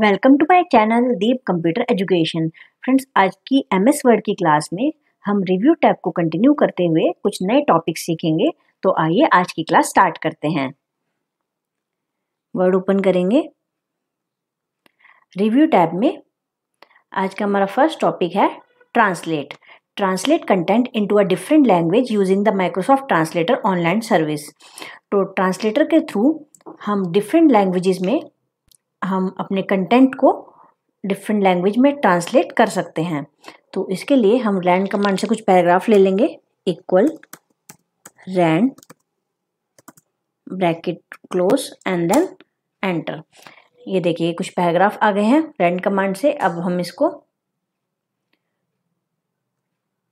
Welcome to my channel Deep computer education friends आज की M S Word की class में हम रिव्यू टैब को कंटिन्यू करते हुए कुछ नए टॉपिक सीखेंगे तो आइए आज की क्लास स्टार्ट करते हैं वर्ड ओपन करेंगे रिव्यू टैब में आज का हमारा फर्स्ट टॉपिक है translate translate content into a different language using the Microsoft translator online service तो ट्रांसलेटर के थ्रू हम डिफरेंट लैंग्वेजेस में हम अपने कंटेंट को डिफरेंट लैंग्वेज में ट्रांसलेट कर सकते हैं तो इसके लिए हम रैंड कमांड से कुछ पैराग्राफ ले लेंगे equal rand bracket close and then enter ये देखिए कुछ पैराग्राफ आ गए हैं रैंड कमांड से अब हम इसको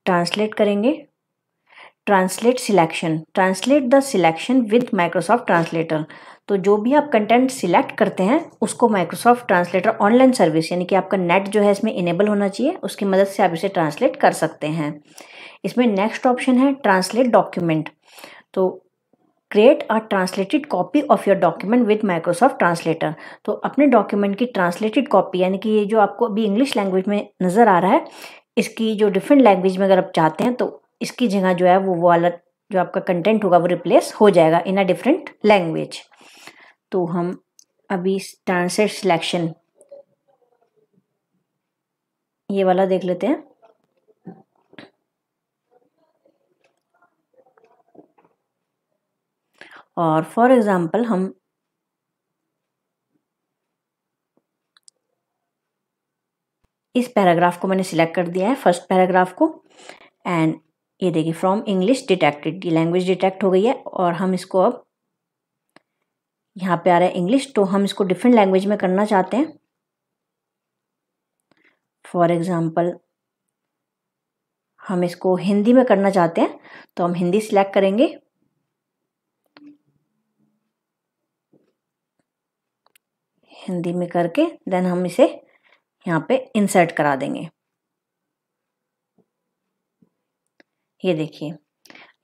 ट्रांसलेट करेंगे translate selection translate the selection with Microsoft translator तो जो भी आप कंटेंट सिलेक्ट करते हैं उसको माइक्रोसॉफ्ट ट्रांसलेटर ऑनलाइन सर्विस यानी कि आपका नेट जो है इसमें इनेबल होना चाहिए उसकी मदद से आप इसे ट्रांसलेट कर सकते हैं इसमें नेक्स्ट ऑप्शन है ट्रांसलेट डॉक्यूमेंट तो create a translated copy of your document with Microsoft translator तो अपने डॉक्यूमेंट की ट्रांसलेटेड कॉपी यानी कि ये जो आपको अभी इंग्लिश लैंग्वेज में नज़र आ रहा है इसकी जो डिफरेंट लैंग्वेज में अगर आप चाहते हैं तो इसकी जगह जो है वो वाला जो आपका कंटेंट होगा वो रिप्लेस हो जाएगा इन अ डिफरेंट लैंग्वेज तो हम अभी ट्रांसलेट सिलेक्शन ये वाला देख लेते हैं और फॉर एग्ज़ाम्पल हम इस पैराग्राफ को मैंने सिलेक्ट कर दिया है फर्स्ट पैराग्राफ को एंड ये देखिए फ्रॉम इंग्लिश डिटेक्टेड ये लैंग्वेज डिटेक्ट हो गई है और हम इसको अब यहाँ पे आ रहा है इंग्लिश तो हम इसको डिफरेंट लैंग्वेज में करना चाहते हैं फॉर एग्ज़ाम्पल हम इसको हिंदी में करना चाहते हैं तो हम हिंदी सिलेक्ट करेंगे हिंदी में करके देन हम इसे यहाँ पे इंसर्ट करा देंगे ये देखिए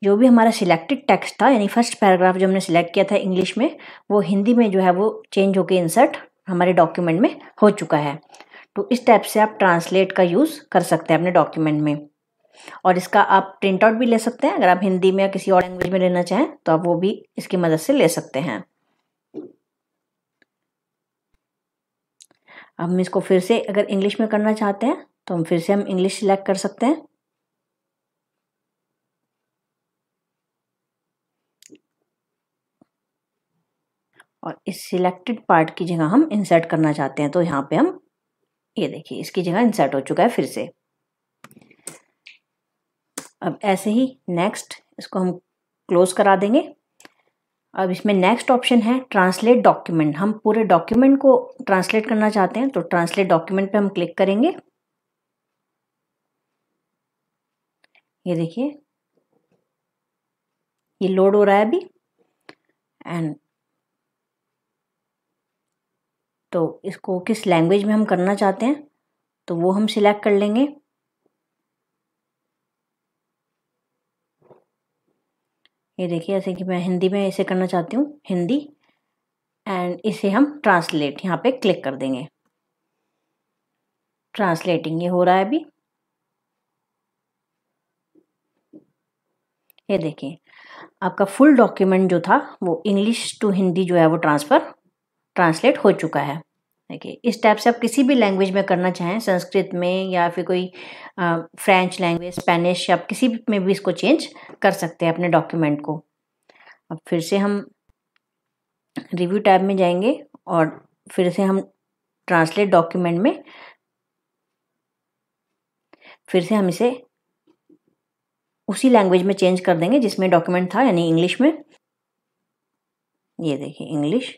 जो भी हमारा सिलेक्टेड टेक्स्ट था यानी फर्स्ट पैराग्राफ जो हमने सिलेक्ट किया था इंग्लिश में वो हिंदी में जो है वो चेंज होकर इंसर्ट हमारे डॉक्यूमेंट में हो चुका है तो इस टाइप से आप ट्रांसलेट का यूज़ कर सकते हैं अपने डॉक्यूमेंट में और इसका आप प्रिंट आउट भी ले सकते हैं अगर आप हिंदी में या किसी और लैंग्वेज में लेना चाहें तो आप वो भी इसकी मदद से ले सकते हैं अब हम इसको फिर से अगर इंग्लिश में करना चाहते हैं तो हम फिर से हम इंग्लिश सिलेक्ट कर सकते हैं और इस सिलेक्टेड पार्ट की जगह हम इंसर्ट करना चाहते हैं तो यहाँ पे हम ये देखिए इसकी जगह इंसर्ट हो चुका है फिर से अब ऐसे ही नेक्स्ट इसको हम क्लोज करा देंगे अब इसमें नेक्स्ट ऑप्शन है ट्रांसलेट डॉक्यूमेंट हम पूरे डॉक्यूमेंट को ट्रांसलेट करना चाहते हैं तो ट्रांसलेट डॉक्यूमेंट पे हम क्लिक करेंगे ये देखिए ये लोड हो रहा है अभी एंड तो इसको किस लैंग्वेज में हम करना चाहते हैं तो वो हम सिलेक्ट कर लेंगे ये देखिए ऐसे कि मैं हिंदी में इसे करना चाहती हूँ हिंदी एंड इसे हम ट्रांसलेट यहाँ पे क्लिक कर देंगे ट्रांसलेटिंग ये हो रहा है अभी ये देखिए आपका फुल डॉक्यूमेंट जो था वो इंग्लिश टू हिंदी जो है वो ट्रांसफ़र ट्रांसलेट हो चुका है देखिए इस टाइप से आप किसी भी लैंग्वेज में करना चाहें संस्कृत में या फिर कोई फ्रेंच लैंग्वेज स्पेनिश आप किसी में भी इसको चेंज कर सकते हैं अपने डॉक्यूमेंट को अब फिर से हम रिव्यू टैब में जाएंगे और फिर से हम ट्रांसलेट डॉक्यूमेंट में फिर से हम इसे उसी लैंग्वेज में चेंज कर देंगे जिसमें डॉक्यूमेंट था यानी इंग्लिश में ये देखिए इंग्लिश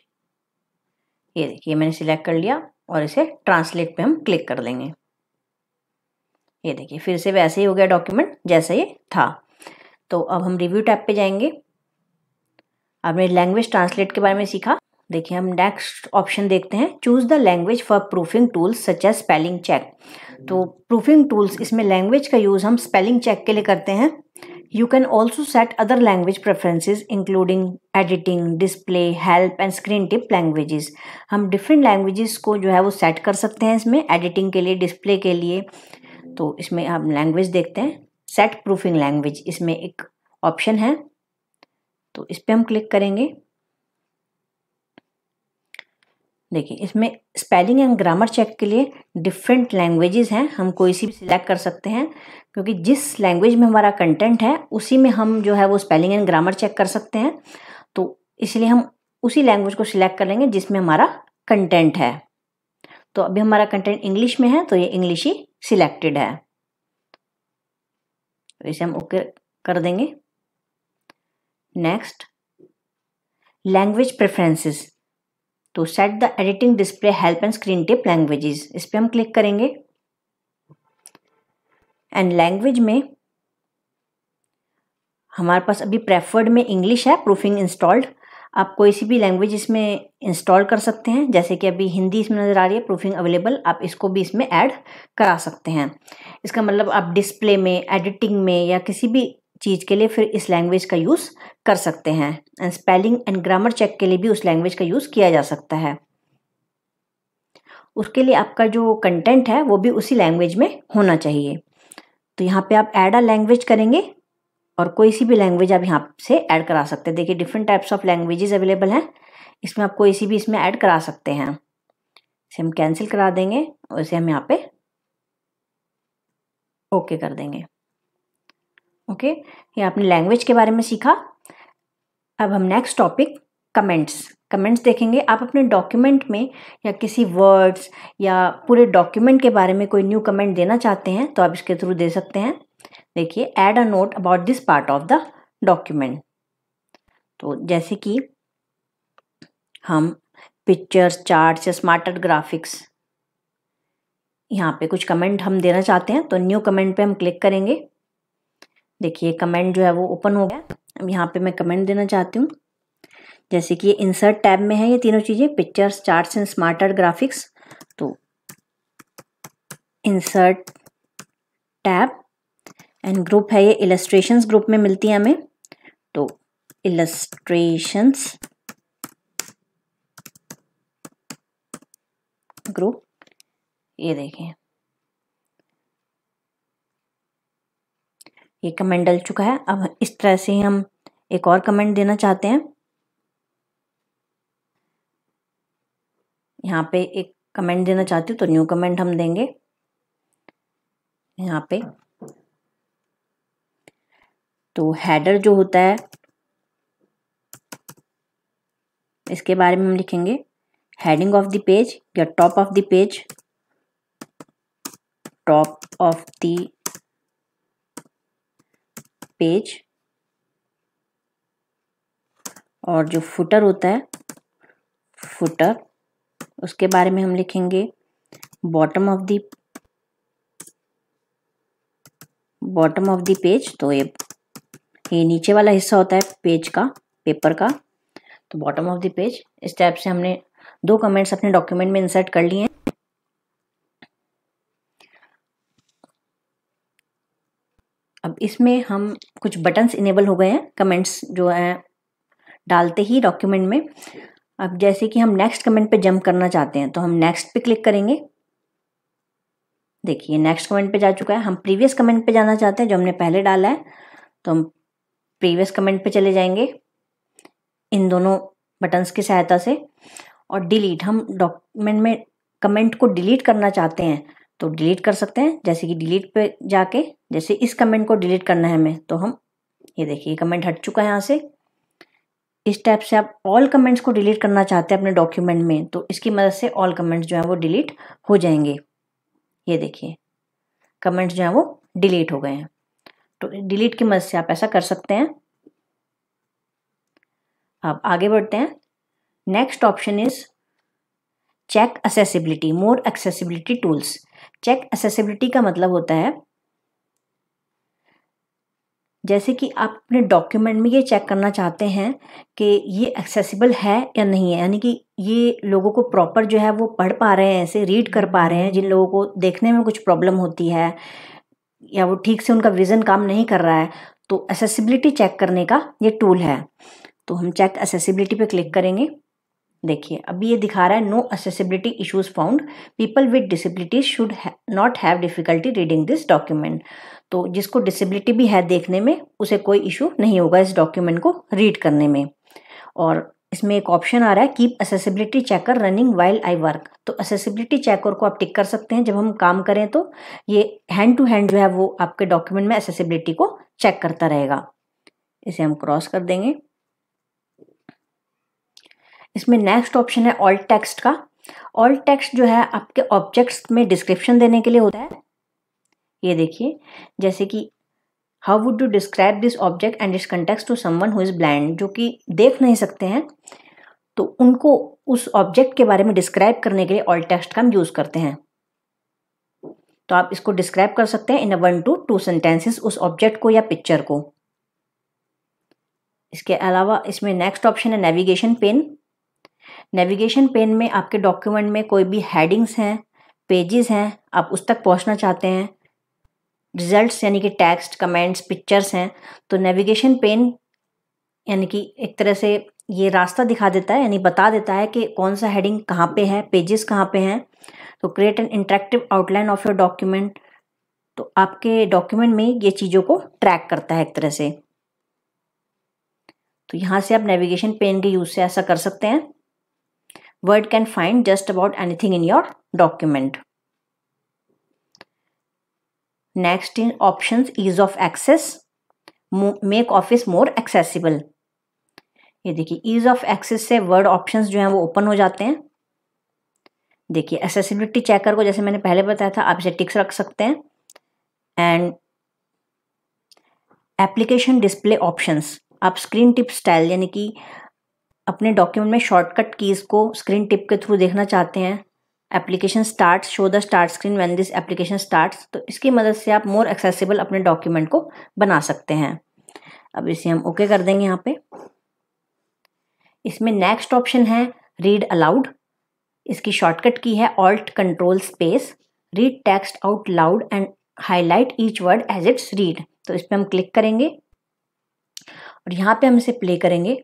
ये देखिए मैंने सिलेक्ट कर लिया और इसे ट्रांसलेट पे हम क्लिक कर देंगे ये देखिए फिर से वैसे ही हो गया डॉक्यूमेंट जैसा ये था तो अब हम रिव्यू टैब पे जाएंगे आपने लैंग्वेज ट्रांसलेट के बारे में सीखा देखिए हम नेक्स्ट ऑप्शन देखते हैं choose the language for proofing tools such as spelling check तो प्रूफिंग टूल्स इसमें लैंग्वेज का यूज़ हम स्पेलिंग चेक के लिए करते हैं You can also set other language preferences including editing, display, help and screen tip languages. हम different languages को जो है वो set कर सकते हैं इसमें editing के लिए display के लिए तो इसमें हम language देखते हैं set proofing language इसमें एक option है तो इस पर हम click करेंगे देखिए इसमें स्पेलिंग एंड ग्रामर चेक के लिए डिफरेंट लैंग्वेजेस हैं हम कोई सी भी सिलेक्ट कर सकते हैं क्योंकि जिस लैंग्वेज में हमारा कंटेंट है उसी में हम जो है वो स्पेलिंग एंड ग्रामर चेक कर सकते हैं तो इसलिए हम उसी लैंग्वेज को सिलेक्ट कर लेंगे जिसमें हमारा कंटेंट है तो अभी हमारा कंटेंट इंग्लिश में है तो ये इंग्लिश ही सिलेक्टेड है तो इसे हम ओके कर देंगे नेक्स्ट लैंग्वेज प्रेफरेंसेस तो set the editing display help and screen tip languages इस पर हम क्लिक करेंगे एंड लैंग्वेज में हमारे पास अभी प्रेफर्ड में इंग्लिश है प्रूफिंग इंस्टॉल्ड आप कोई सी भी लैंग्वेज इसमें इंस्टॉल कर सकते हैं जैसे कि अभी हिंदी इसमें नज़र आ रही है प्रूफिंग अवेलेबल आप इसको भी इसमें ऐड करा सकते हैं इसका मतलब आप डिस्प्ले में एडिटिंग में या किसी भी चीज़ के लिए फिर इस लैंग्वेज का यूज़ कर सकते हैं and spelling and grammar check के लिए भी उस लैंग्वेज का यूज़ किया जा सकता है उसके लिए आपका जो कंटेंट है वो भी उसी लैंग्वेज में होना चाहिए तो यहाँ पे आप ऐड आ लैंग्वेज करेंगे और कोई सी भी लैंग्वेज आप यहाँ से ऐड करा सकते हैं देखिए different types of languages available हैं इसमें आप कोई सी भी इसमें ऐड करा सकते हैं इसे हम कैंसिल करा देंगे और इसे हम यहाँ पे ओके कर देंगे ओके ये आपने लैंग्वेज के बारे में सीखा अब हम नेक्स्ट टॉपिक कमेंट्स कमेंट्स देखेंगे आप अपने डॉक्यूमेंट में या किसी वर्ड्स या पूरे डॉक्यूमेंट के बारे में कोई न्यू कमेंट देना चाहते हैं तो आप इसके थ्रू दे सकते हैं देखिए add a note about this part of the document तो जैसे कि हम पिक्चर्स चार्ट्स या स्मार्टर ग्राफिक्स यहाँ पे कुछ कमेंट हम देना चाहते हैं तो न्यू कमेंट पे हम क्लिक करेंगे देखिए कमेंट जो है वो ओपन हो गया अब यहाँ पे मैं कमेंट देना चाहती हूँ जैसे कि इंसर्ट टैब में है ये तीनों चीज़ें pictures charts and smarter graphics तो इंसर्ट टैब एंड ग्रुप है ये इलस्ट्रेशंस ग्रुप में मिलती है हमें तो इलस्ट्रेशंस ग्रुप ये देखें ये कमेंट डल चुका है अब इस तरह से हम एक और कमेंट देना चाहते हैं यहाँ पे एक कमेंट देना चाहती हूँ तो न्यू कमेंट हम देंगे यहाँ पे तो हैडर जो होता है इसके बारे में हम लिखेंगे हेडिंग ऑफ द पेज या top of the page top of the page और जो फुटर होता है फुटर उसके बारे में हम लिखेंगे bottom of the bottom of the page तो ये ये नीचे वाला हिस्सा होता है पेज का पेपर का तो बॉटम ऑफ दी पेज इस टाइप से हमने दो कमेंट्स अपने डॉक्यूमेंट में इंसर्ट कर लिए हैं इसमें हम कुछ बटन्स इनेबल हो गए हैं कमेंट्स जो हैं डालते ही डॉक्यूमेंट में अब जैसे कि हम नेक्स्ट कमेंट पे जंप करना चाहते हैं तो हम नेक्स्ट पे क्लिक करेंगे देखिए नेक्स्ट कमेंट पे जा चुका है हम प्रीवियस कमेंट पे जाना चाहते हैं जो हमने पहले डाला है तो हम प्रीवियस कमेंट पे चले जाएंगे इन दोनों बटन्स की सहायता से और डिलीट हम डॉक्यूमेंट में कमेंट को डिलीट करना चाहते हैं तो डिलीट कर सकते हैं जैसे कि डिलीट पे जाके जैसे इस कमेंट को डिलीट करना है हमें तो हम ये देखिए कमेंट हट चुका है यहाँ से इस टाइप से आप ऑल कमेंट्स को डिलीट करना चाहते हैं अपने डॉक्यूमेंट में तो इसकी मदद से ऑल कमेंट्स जो हैं वो डिलीट हो जाएंगे ये देखिए कमेंट्स जो हैं वो डिलीट हो गए हैं तो डिलीट की मदद से आप ऐसा कर सकते हैं अब आगे बढ़ते हैं next option is check accessibility more accessibility tools check accessibility का मतलब होता है जैसे कि आप अपने डॉक्यूमेंट में ये चेक करना चाहते हैं कि ये एक्सेसिबल है या नहीं है यानी कि ये लोगों को प्रॉपर जो है वो पढ़ पा रहे हैं ऐसे रीड कर पा रहे हैं जिन लोगों को देखने में कुछ प्रॉब्लम होती है या वो ठीक से उनका विज़न काम नहीं कर रहा है तो एसेसिबिलिटी चेक करने का ये टूल है तो हम चेक असेसिबिलिटी पे क्लिक करेंगे देखिए अब ये दिखा रहा है no accessibility issues found people with disabilities should not have difficulty reading this document तो जिसको डिसेबिलिटी भी है देखने में उसे कोई इशू नहीं होगा इस डॉक्यूमेंट को रीड करने में और इसमें एक ऑप्शन आ रहा है keep accessibility checker running while I work तो असेसिबिलिटी चेकर को आप टिक कर सकते हैं जब हम काम करें तो ये हैंड टू हैंड जो है वो आपके डॉक्यूमेंट में असेसिबिलिटी को चेक करता रहेगा इसे हम क्रॉस कर देंगे इसमें नेक्स्ट ऑप्शन है ऑल टेक्स्ट का ऑल टेक्स्ट जो है आपके ऑब्जेक्ट्स में डिस्क्रिप्शन देने के लिए होता है ये देखिए जैसे कि how would you describe this object and its context to someone who is blind जो कि देख नहीं सकते हैं तो उनको उस ऑब्जेक्ट के बारे में डिस्क्राइब करने के लिए ऑल टेक्स्ट का हम यूज़ करते हैं तो आप इसको डिस्क्राइब कर सकते हैं in a one to two sentences उस ऑब्जेक्ट को या पिक्चर को इसके अलावा इसमें नेक्स्ट ऑप्शन है नेविगेशन पेन नेविगेशन पेन में आपके डॉक्यूमेंट में कोई भी हेडिंग्स हैं पेजेस हैं आप उस तक पहुंचना चाहते हैं रिजल्ट्स यानी कि टेक्स्ट कमेंट्स पिक्चर्स हैं तो नेविगेशन पेन यानी कि एक तरह से ये रास्ता दिखा देता है यानी बता देता है कि कौन सा हेडिंग कहाँ पे है पेजेस कहाँ पे हैं तो create an interactive outline of your document तो आपके डॉक्यूमेंट में ये चीज़ों को ट्रैक करता है एक तरह से तो यहाँ से आप नेविगेशन पेन के यूज़ से ऐसा कर सकते हैं Word can find just about anything in your document. Next in options ease of access, make office more accessible. ये देखिए ईज ऑफ एक्सेस से वर्ड ऑप्शंस जो हैं वो ओपन हो जाते हैं देखिए एसेसिबिलिटी चेकर को जैसे मैंने पहले बताया था आप इसे टिक्स रख सकते हैं एंड एप्लीकेशन डिस्प्ले ऑप्शंस आप स्क्रीन टिप स्टाइल यानी कि अपने डॉक्यूमेंट में शॉर्टकट कीज़ को स्क्रीन टिप के थ्रू देखना चाहते हैं application start show the start screen when this application starts तो इसकी मदद से आप मोर एक्सेसिबल अपने डॉक्यूमेंट को बना सकते हैं अब इसे हम ओके okay कर देंगे यहाँ पे इसमें नेक्स्ट ऑप्शन है रीड अलाउड इसकी शॉर्टकट की है alt control space read text out loud and highlight each word as it's read तो इस पर हम क्लिक करेंगे और यहाँ पे हम इसे प्ले करेंगे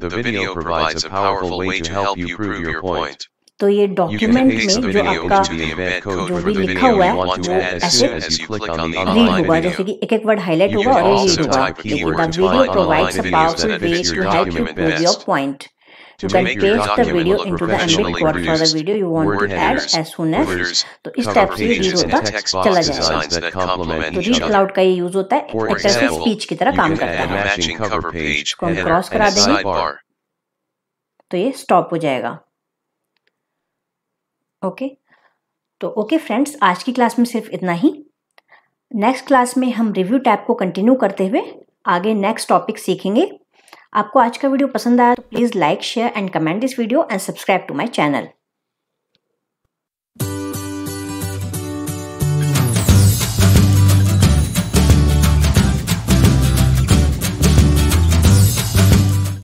The video provides a powerful way to help you prove your point. तो ये डॉक्यूमेंट में जो आपका जो भी लिखा हुआ है वो ऐसे रीड होगा जैसे कि एक एक वर्ड हाईलाइट होगा और ये होगा the video provides a powerful way to help you prove your point To that paste the video into the embed quad for the video you want to add as soon as तो इस type से video तक चला जाएगा तो read cloud का ये use होता है एक तरह से स्पीच की तरह काम करता है इसको हम क्रॉस करा देंगे तो ये स्टॉप हो जाएगा ओके तो ओके फ्रेंड्स आज की क्लास में सिर्फ इतना ही नेक्स्ट क्लास में हम रिव्यू टैब को कंटिन्यू करते हुए आगे नेक्स्ट टॉपिक सीखेंगे आपको आज का वीडियो पसंद आया तो please like share and comment this video and subscribe to my channel